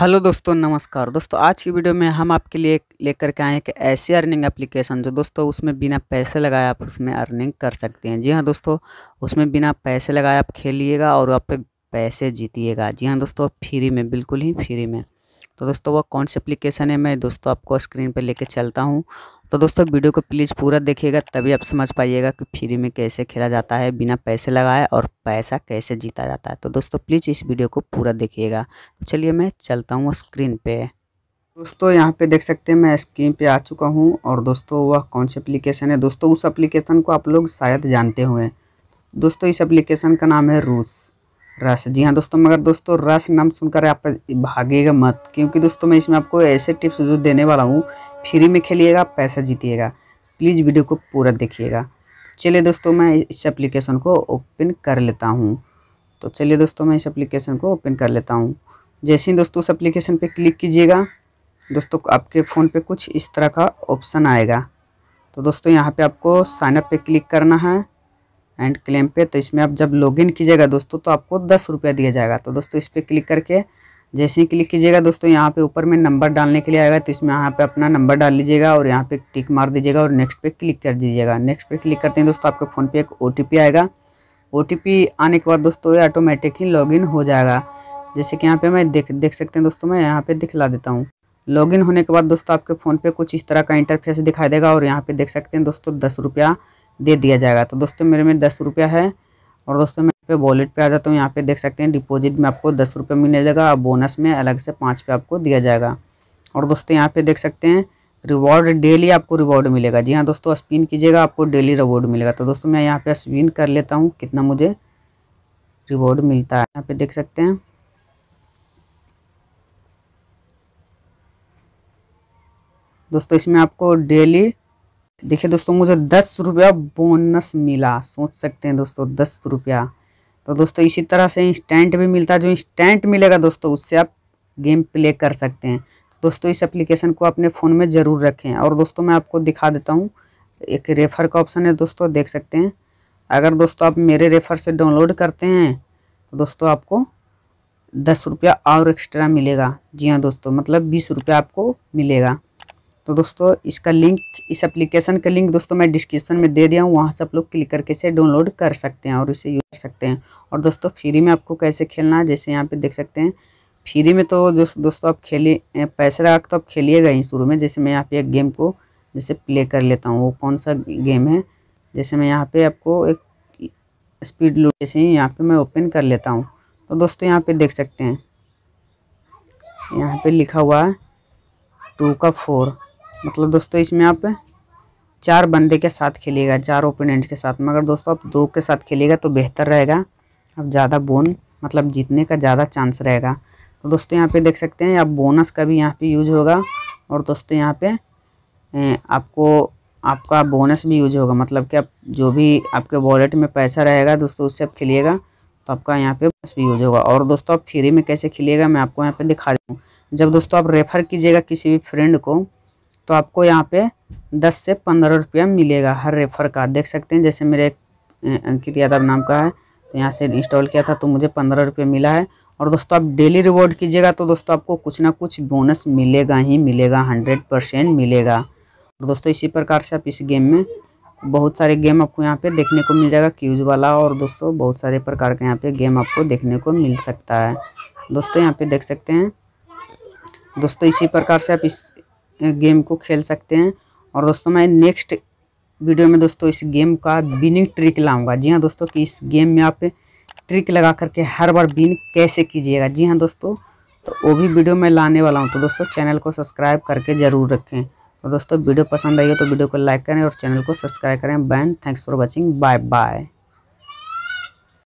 hello दोस्तों नमस्कार दोस्तों आज की वीडियो में हम आपके लिए लेकर के आए एक ऐसी अर्निंग एप्लीकेशन जो दोस्तों उसमें बिना पैसे लगाए आप उसमें अर्निंग कर सकते हैं जी हाँ दोस्तों उसमें बिना पैसे लगाए आप खेलिएगा और आप पे पैसे जीतिएगा जी हाँ दोस्तों फ्री में बिल्कुल ही फ्री में तो दोस्तों वह कौन सी एप्लीकेशन है मैं दोस्तों आपको स्क्रीन पर लेके चलता हूँ तो दोस्तों वीडियो को प्लीज़ पूरा देखिएगा तभी आप समझ पाइएगा कि फ्री में कैसे खेला जाता है बिना पैसे लगाए और पैसा कैसे जीता जाता है तो दोस्तों प्लीज़ इस वीडियो को पूरा देखिएगा तो चलिए मैं चलता हूँ स्क्रीन पर दोस्तों यहाँ पे देख सकते हैं मैं स्क्रीन पे आ चुका हूँ और दोस्तों वह कौन सी एप्लीकेशन है दोस्तों उस एप्लीकेशन को आप लोग शायद जानते हुए दोस्तों इस एप्लीकेशन का नाम है रूस रस जी हाँ दोस्तों मगर दोस्तों रस नाम सुनकर आप भागेगा मत क्योंकि दोस्तों मैं इसमें आपको ऐसे टिप्स जो देने वाला हूँ फ्री में खेलिएगा पैसा जीतिएगा प्लीज़ वीडियो को पूरा देखिएगा चलिए दोस्तों मैं इस एप्लीकेशन को ओपन कर लेता हूँ तो चलिए दोस्तों मैं इस एप्लीकेशन को ओपन कर लेता हूँ जैसे ही दोस्तों उस एप्लीकेशन पर क्लिक कीजिएगा दोस्तों आपके फ़ोन पर कुछ इस तरह का ऑप्शन आएगा तो दोस्तों यहाँ पर आपको साइनअप पर क्लिक करना है एंड क्लेम पे तो इसमें आप जब लॉगिन कीजिएगा दोस्तों तो आपको दस रुपया दिया जाएगा तो दोस्तों इस पर क्लिक करके जैसे ही क्लिक कीजिएगा दोस्तों यहाँ पे ऊपर में नंबर डालने के लिए आएगा तो इसमें यहाँ पे अपना नंबर डाल लीजिएगा और यहाँ पे टिक मार दीजिएगा और नेक्स्ट पे क्लिक कर दीजिएगा नेक्स्ट पे क्लिक करते हैं दोस्तों आपके फ़ोन पे एक ओ आएगा ओ आने के बाद दोस्तों ये ऑटोमेटिक ही लॉगिन हो जाएगा जैसे कि यहाँ पे मैं देख देख सकते हैं दोस्तों मैं यहाँ पे दिखला देता हूँ लॉगिन होने के बाद दोस्तों आपके फ़ोन पे कुछ इस तरह का इंटरफेस दिखाई देगा और यहाँ पे देख सकते हैं दोस्तों दस रुपया दे दिया जाएगा तो दोस्तों मेरे में दस रुपया है और दोस्तों मैं पे वॉलेट पे आ जाता हूँ यहाँ पे देख सकते हैं डिपॉजिट में आपको दस रुपये मिल जाएगा और बोनस में अलग से पाँच रुपये आपको दिया जाएगा और दोस्तों यहाँ पे देख सकते हैं रिवॉर्ड डेली आपको रिवॉर्ड मिलेगा जी हाँ दोस्तों स्पिन कीजिएगा आपको डेली रिवॉर्ड मिलेगा तो दोस्तों मैं यहाँ पे स्पिन कर लेता हूँ कितना मुझे रिवॉर्ड मिलता है यहाँ पे देख सकते हैं दोस्तों इसमें आपको डेली देखिए दोस्तों मुझे दस रुपया बोनस मिला सोच सकते हैं दोस्तों दस रुपया तो दोस्तों इसी तरह से इंस्टेंट भी मिलता है जो इंस्टेंट मिलेगा दोस्तों उससे आप गेम प्ले कर सकते हैं दोस्तों इस एप्लीकेशन को अपने फ़ोन में ज़रूर रखें और दोस्तों मैं आपको दिखा देता हूँ एक रेफ़र का ऑप्शन है दोस्तों देख सकते हैं अगर दोस्तों आप मेरे रेफ़र से डाउनलोड करते हैं तो दोस्तों आपको दस रुपया और एक्स्ट्रा मिलेगा जी हाँ दोस्तों मतलब बीस रुपया आपको मिलेगा तो दोस्तों इसका लिंक इस एप्लीकेशन का लिंक दोस्तों मैं डिस्क्रिप्शन में दे दिया हूँ वहाँ से आप लोग क्लिक करके इसे डाउनलोड कर सकते हैं और इसे यूज कर सकते हैं और दोस्तों फ्री में आपको कैसे खेलना है जैसे यहाँ पे देख सकते हैं फ्री में तो दोस्तों आप खेलिए पैसे लगा तो आप खेलिएगा ही शुरू में जैसे मैं यहाँ पे एक गेम को जैसे प्ले कर लेता हूँ वो कौन सा गेम है जैसे मैं यहाँ पे आपको एक स्पीड लूट जैसे यहाँ पे मैं ओपन कर लेता हूँ तो दोस्तों यहाँ पे देख सकते हैं यहाँ पे लिखा हुआ है टू का फोर मतलब दोस्तों इसमें आप चार बंदे के साथ खेलिएगा चार ओपोनेंट्स के साथ मगर दोस्तों आप दो के साथ खेलिएगा तो बेहतर रहेगा अब ज़्यादा बोन मतलब जीतने का ज़्यादा चांस रहेगा तो दोस्तों यहाँ पे देख सकते हैं आप बोनस का भी यहाँ पे यूज होगा और दोस्तों यहाँ पे आपको आपका बोनस भी यूज होगा मतलब कि आप जो भी आपके वॉलेट में पैसा रहेगा दोस्तों उससे आप खेलिएगा तो आपका यहाँ पे बोनस भी यूज होगा और दोस्तों आप फ्री में कैसे खेलिएगा मैं आपको यहाँ पे दिखा दूँ जब दोस्तों आप रेफ़र कीजिएगा किसी भी फ्रेंड को तो आपको यहाँ पे 10 से 15 रुपया मिलेगा हर रेफर का देख सकते हैं जैसे मेरे अंकित यादव नाम का है तो यहाँ से इंस्टॉल किया था तो मुझे पंद्रह रुपये मिला है और दोस्तों आप डेली रिवॉर्ड कीजिएगा तो दोस्तों आपको कुछ ना कुछ बोनस मिलेगा ही मिलेगा हंड्रेड परसेंट मिलेगा और दोस्तों इसी प्रकार से आप इस गेम में बहुत सारे गेम आपको यहाँ पे देखने को मिल जाएगा क्यूज वाला और दोस्तों बहुत सारे प्रकार के यहाँ पे गेम आपको देखने को मिल सकता है दोस्तों यहाँ पे देख सकते हैं दोस्तों इसी प्रकार से आप इस गेम को खेल सकते हैं और दोस्तों मैं नेक्स्ट वीडियो में दोस्तों इस गेम का बिनिंग ट्रिक लाऊंगा जी हाँ दोस्तों कि इस गेम में आप ट्रिक लगा करके हर बार बिन कैसे कीजिएगा जी हाँ दोस्तों तो वो भी वीडियो मैं लाने वाला हूँ तो दोस्तों चैनल को सब्सक्राइब करके ज़रूर रखें तो दोस्तों वीडियो पसंद आई हो तो वीडियो को लाइक करें और चैनल को सब्सक्राइब करें बैन thanks for watching bye bye